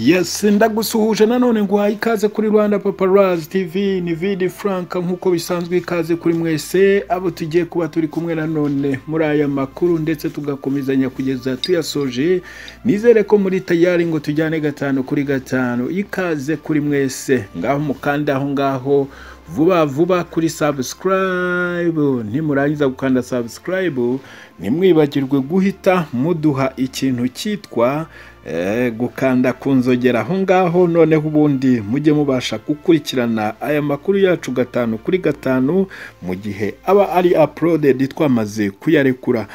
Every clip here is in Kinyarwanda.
yesi ndagusuhuje nanone nguhaye ikaze kuri rwanda paparazi tv ni vidi frank nk'uko bisanzwe ikaze kuri mwese abo tugiye kuba turi kumwe nanone muri aya makuru ndetse tugakomezanya kugeza tuyasoje nizere ko muri tayari ngo tujyane gatanu kuri gatanu ikaze kuri mwese ngaho mukanda aho ngaho vuba vuba kuri sabusikarayibe nimurangiza gukanda sabusikarayibe ntimwibagirwe guhita muduha ikintu cyitwa Eh, gukanda ku nzogera aho ngaho noneho ubundi mujye mubasha gukurikirana aya makuru yacu gatanu kuri gatanu mu gihe aba ari apurode twamaze kuyarekura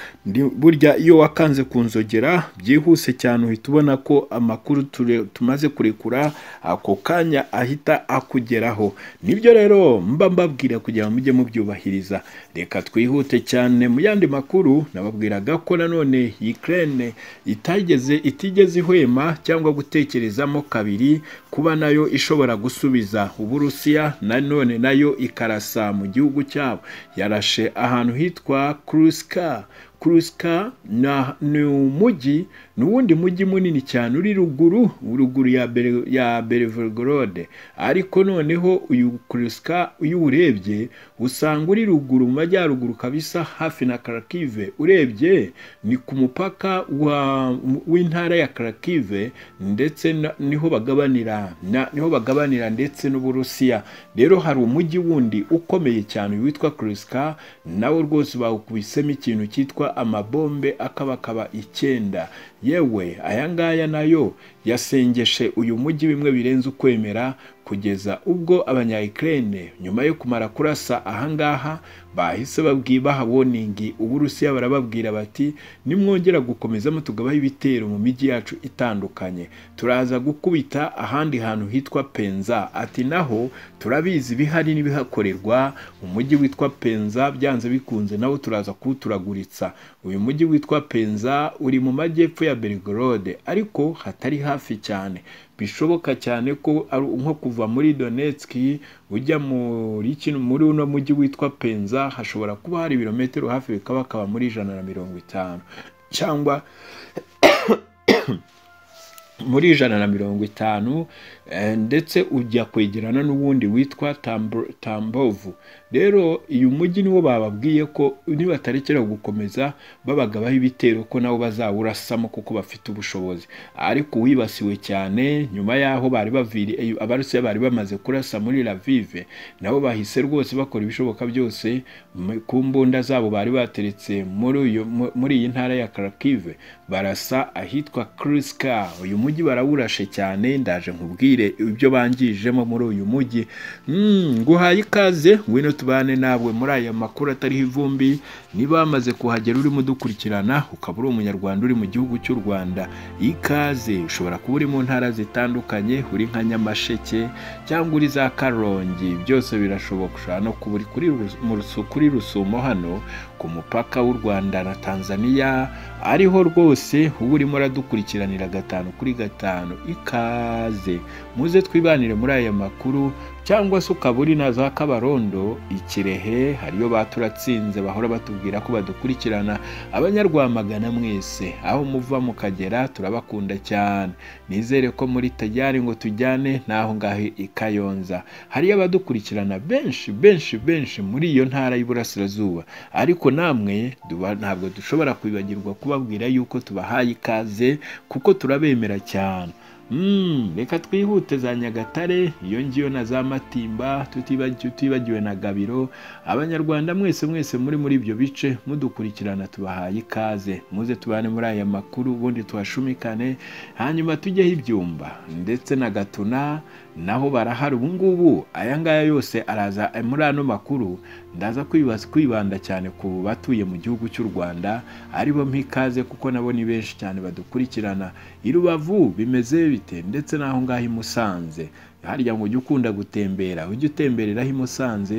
burya iyo wakanze ku nzogera byihuse cyane uhita ubona ko amakuru tumaze kurekura ako kanya ahita akugeraho nibyo rero mba mbabwira kugira ngo mujye mubyubahiriza reka twihute cyane mu yandi makuru nababwiraga ko nanone yikirere itigeze ihwema cyangwa gutekerezamo kabiri kuba nayo ishobora gusubiza uburusiya nanone nayo ikarasa mu gihugu cyabo yarashe ahantu hitwa kuruska kurusika ni umujyi ni uwundi mujyi munini cyane uri ruguru ruguru ya berivegorode ariko noneho uyu kurusika iyo uwurebye usanga uri ruguru mu majyaruguru kabisa hafi na karakive urebye ni ku mupaka w'intara ya karakive ndetse niho bagabanira niho bagabanira ndetse n'uburusiya rero hari umujyi wundi ukomeye cyane witwa kurusika nawo rwose bawukubisemo ikintu cyitwa amabombe akabakaba icyenda yewe aya ngaya nayo yasengeshe uyu mujyi bimwe birenze ukwemera kugeza ubwo abanya Ukraine nyuma yo kumara kurasa ahangaha bahise babwibaha woningi uburusiya barababwira bati nimwongera gukomeza mutugabaho ibitero mu mijyi yacu itandukanye turaza gukubita ahandi hantu hitwa penza ati naho turabizi bihari n'ibihakorerwa mu mujyi witwa penza byanze bikunze nawo turaza kuwuturaguritsa uyu mujyi witwa penza uri mu majyepfo ya belgorode ariko hatari hafi cyane bishoboka cyane ko ari nko kuva muri Donetsk ujya muri kino muri uno mujyi witwa penza hashobora kuba hari ibirometero hafi bikaba akaba muri ijana na mirongo itanu cyangwa muri ijana na mirongo itanu eh, ndetse ujya kwegerana n’ubundi witwa tambovu rero uyu mujyi niwo bababwiye ko nibatarekera gukomeza babagabaho ibitero ko nabo bazawurasamo kuko bafite ubushobozi ariko uwibasiwe cyane nyuma y'aho bari baviriye eh, abarusiya bari bamaze kurasa muri ravive nabo bahise rwose bakora ibishoboka byose ku mbunda zabo bari bateretse muri iyi ntara ya karakive barasa ahitwa kiriska uyu mujyi barawurashe cyane ndaje nkubwire ibyo bangijemo muri uyu mujyi hmm, nguhaye ikaze ngwino batandatu bane muri aya makuru atariho ivumbi niba wamaze kuhagera urimo udukurikirana ukaba uri umunyarwanda uri mu gihugu cy'u rwanda ikaze ushobora kuba uri mu ntara zitandukanye uri nka nyamasheke cyangwa uri za karongi byose birashoboka ushobora no kuba kuri rusumo hano ku mupaka w'u rwanda na tanzania ariho rwose uba urimo uradukurikiranira gatanu kuri gatanu ikaze muze twibanire muri aya makuru cyangwa se ukaba uri na za kabarondo ikirehe hariyo baturatsinze bahora batubwira ko badukurikirana abanyarwamagana mwese aho muva mukagera turabakunda cyane nizere ko muri tagiyari ngo tujyane n'aho ngaho ikayonza kayonza hariyo abadukurikirana benshi benshi benshi muri iyo ntara y'iburasirazuba ariko namwe ntabwo dushobora kwibagirwa kubabwira yuko tubahaye ikaze kuko turabemera cyane Hmm, reka twihute za nyagatare iyo ngiyo na za matimba tutibagiwe na gabiro abanyarwanda mwese mwese muri muri ibyo bice mudukurikirana tubahaye ikaze muze tubane muri aya makuru ubundi tuhashumikane hanyuma tujyeho ibyumba ndetse na gatuna naho barahari ubu ngubu aya ngaya yose araza muri ano makuru ndaza kwibanda cyane ku batuye mu gihugu cy'u rwanda aribo mpikaze kuko nabo ni benshi cyane badukurikirana i rubavu bimeze bite ndetse n'aho ngaho i musanze harya ngo ujye ukunda gutembera ujye utembereraho i musanze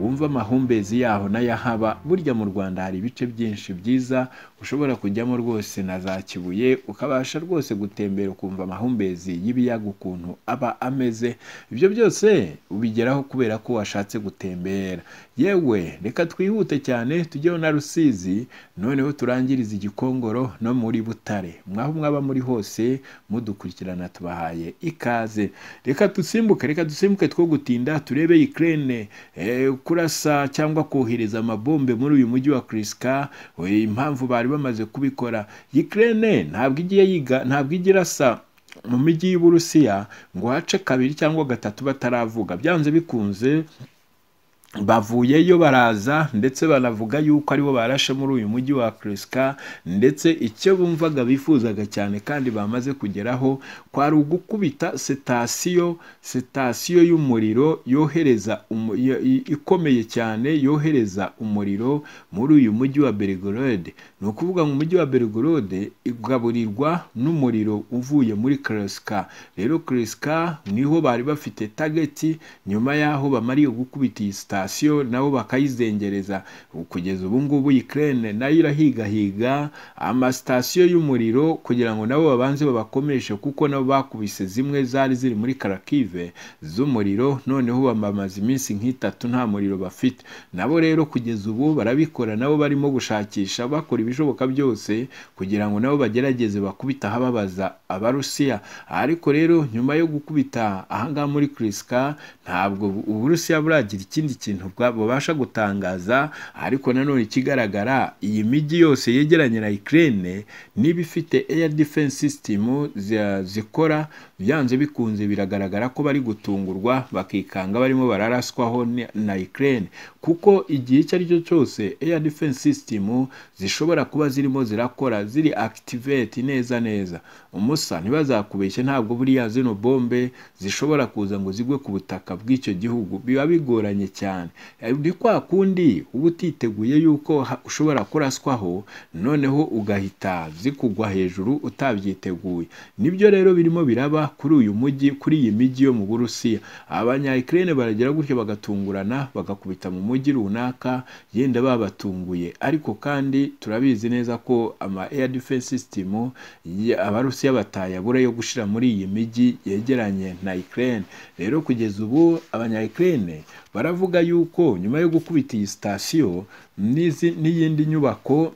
wumva amahumbezi yaho n'ayahaba burya mu rwanda hari ibice byinshi byiza ushobora kujyamo rwose na za kibuye ukabasha rwose gutembera ukumva amahumbezi y'ibiyaga ukuntu aba ameze ibyo byose ubigeraho kubera ko washatse gutembera yewe reka twihute cyane tujyeho na rusizi noneho turangirize igikongoro no muri butare mwaho mwaba muri hose mudukurikirana tubahaye ikaze reka dusimbuke reka dusimbuke two gutinda turebe ikirere kurasa cyangwa kohereza amabombe muri uyu mujyi wa Kriska impamvu bari bamaze kubikora Ukraine ntabwo igiye yiga ntabwo igirasa mu mijyi y'Uburusiya ngo hace kabiri cyangwa gatatu bataravuga byanze bikunze bavuyeyo baraza ndetse banavuga yuko aribo barashe muri uyu mujyi wa Kreska ndetse icyo bumvaga bifuzaga cyane kandi bamaze kugeraho kwari ugukubita sitasiyo sitasiyo y'umuriro yohereza ikomeye cyane yohereza umuriro muri uyu mujyi wa Belgorod ni ukuvuga mu mujyi wa Belgorod igaburirwa n'umuriro uvuye muri Kreska rero Kreska niho bari bafite target nyuma yaho bamariye gukubita iyi sitasiyo federasiyo nabo bakayizengereza kugeza ubu ngubu Ukraine nayo irahigahiga amasitasiyo y'umuriro kugira ngo nabo babanze babakomeshe kuko nabo bakubise zimwe zari ziri muri Kharkiv z'umuriro noneho bamaze iminsi nk'itatu nta muriro bafite nabo rero kugeza ubu barabikora nabo barimo gushakisha bakora ibishoboka byose kugira ngo nabo bagerageze bakubita ahababaza abarusiya ariko rero nyuma yo gukubita ahangaha muri Kriska ntabwo uburusiya buragira ikindi kintu kintu babasha gutangaza ariko nanone ikigaragara iyi mijyi yose yegeranye na Ukraine niba ifite air defense system zikora byanze bikunze biragaragara ko bari gutungurwa bakikanga barimo bararaswaho na Ukraine kuko igihe icyo ari cyo cyose eya defense system zishobora kuba zirimo zirakora ziri activate neza neza umusa ntibazakubeshye ntabwo buriya zino bombe zishobora kuza ngo zigwe ku butaka bw'icyo gihugu biba bigoranye cyane ni kwa kundi uba utiteguye yuko ushobora kuraswaho noneho ugahita zikugwa hejuru utabyiteguye nibyo rero birimo biraba kuri uyu mujyi kuri iyi mijyi yo mu burusiya abanya baragera gutyo bagatungurana bagakubita mu mujyi runaka yenda babatunguye ariko kandi turabizi neza ko ama air defense system abarusiya batayabura yo gushyira muri iyi mijyi yegeranye na ukraine rero kugeza ubu abanya baravuga yuko nyuma yo gukubita iyi sitasiyo n'iyindi nyubako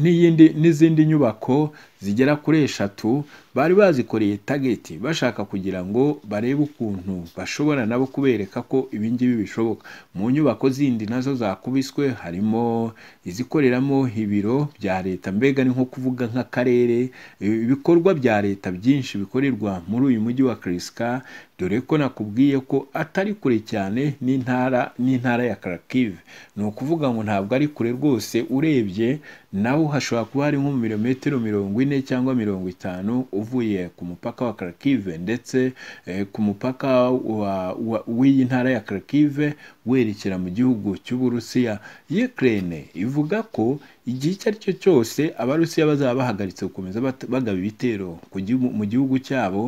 n'iyindi n'izindi nyubako zigera kuri eshatu bari bazikoreye tageti bashaka kugira ngo barebe ukuntu bashobora nabo kubereka ko ibingibi bishoboka mu nyubako zindi nazo zakubiswe harimo izikoreramo ibiro bya leta mbega ni nko kuvuga nk'akarere ibikorwa bya leta byinshi bikorerwa muri uyu mujyi wa kirisika dore ko nakubwiye ko atari kure cyane n'intara n'intara ya karakive ni ukuvuga ngo ntabwo ari kure rwose urebye nawe hashobora kuba hari nko mu birometero mirongo ine ine cyangwa mirongo itanu uvuye ku mupaka wa karakive ndetse eh, ku mupaka w'iyi ntara ya karakive werekera mu gihugu cy'Uburusiya Ukraine ivuga ko Igihe icyo ari cyo cyose Abarusiya bazaba bahagaritse gukomeza bagaba ibitero mu gihugu cyabo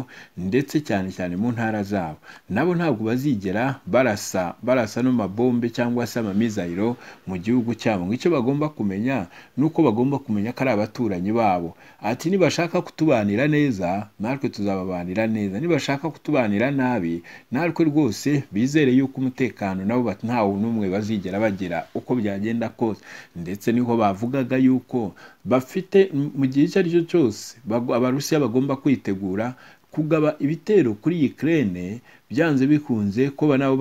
ndetse cyane cyane mu ntara zabo nabo ntabwo bazigera barasa barasa n'amabombe cyangwa se amamizayiro mu gihugu cyabo ngo icyo bagomba kumenya ni uko bagomba kumenya ko ari abaturanyi babo ati nibashaka kutubanira neza natwe tuzababanira neza nibashaka kutubanira nabi natwe rwose bizere yuko umutekano nabo ntawe n'umwe bazigera bagira uko byagenda kose ndetse niho bavuga yavugaga yuko bafite mu gihe icyo ari cyo cyose abarusiya bagomba kwitegura kugaba ibitero kuri Ukraine byanze bikunze ko nabo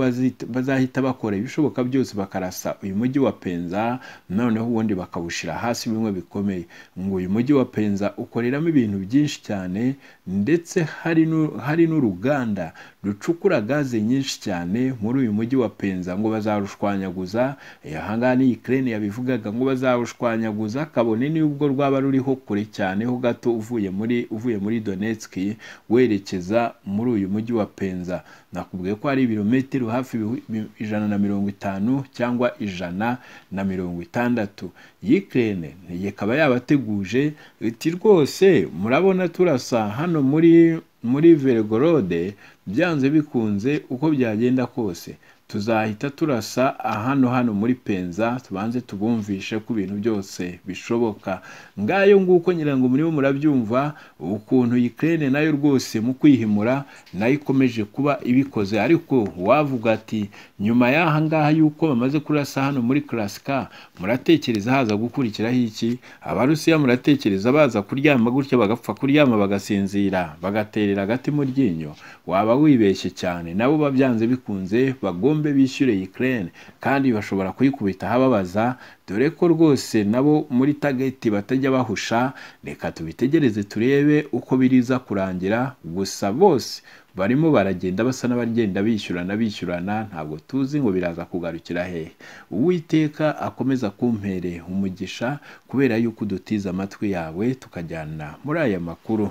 bazahita bakora ibishoboka byose bakarasa uyu mujyi wa penza noneho ubundi bakawushyira hasi bimwe bikomeye ngo uyu mujyi wa penza ukoreramo ibintu byinshi cyane ndetse hari n'uruganda rucukura gaze nyinshi cyane muri uyu mujyi wa penza ngo bazarushwanyaguza eh, ahangaha ni ikirere yabivugaga ngo bazarushwanyaguza kabone n'ubwo rwaba ruriho kure cyane ho gato uvuye muri uvuye muri donetsk werekeza muri uyu mujyi wa penza nakubwiye ko hari ibirometero hafi ijana na mirongo itanu cyangwa ijana na mirongo itandatu yikirene ikaba yabateguje iti rwose murabona turasa hano muri muri verigorode byanze bikunze uko byagenda kose tuzahita turasa hano hano muri penza tubanze tubumvishe ku bintu byose bishoboka ngayo nguko nyirango muribo murabyumva ukuntu Ukraine nayo rwose mu kwihimura nayo ikomeje kuba ibikoze ariko wavuga ati nyuma y'aha ngaha yuko bamaze kurasa hano muri Klaska muratekereza haza gukurikiraho iki abarusiya muratekereza baza kuryama gutya bagapfa kuryama bagasinzira bagaterera agati mu ryinyo waba wibeshye cyane nabo babyanze bikunze bagomba bombe bishyure Ukraine kandi bashobora kuyikubita ahababaza dore ko rwose nabo muri tageti batajya bahusha reka tubitegereze turebe uko biriza kurangira gusa bose barimo baragenda basa n'abagenda bishyurana bishyurana ntabwo tuzi ngo biraza kugarukira hehe uwiteka akomeza kumpere umugisha kubera yuko udutiza amatwi yawe tukajyana muri aya makuru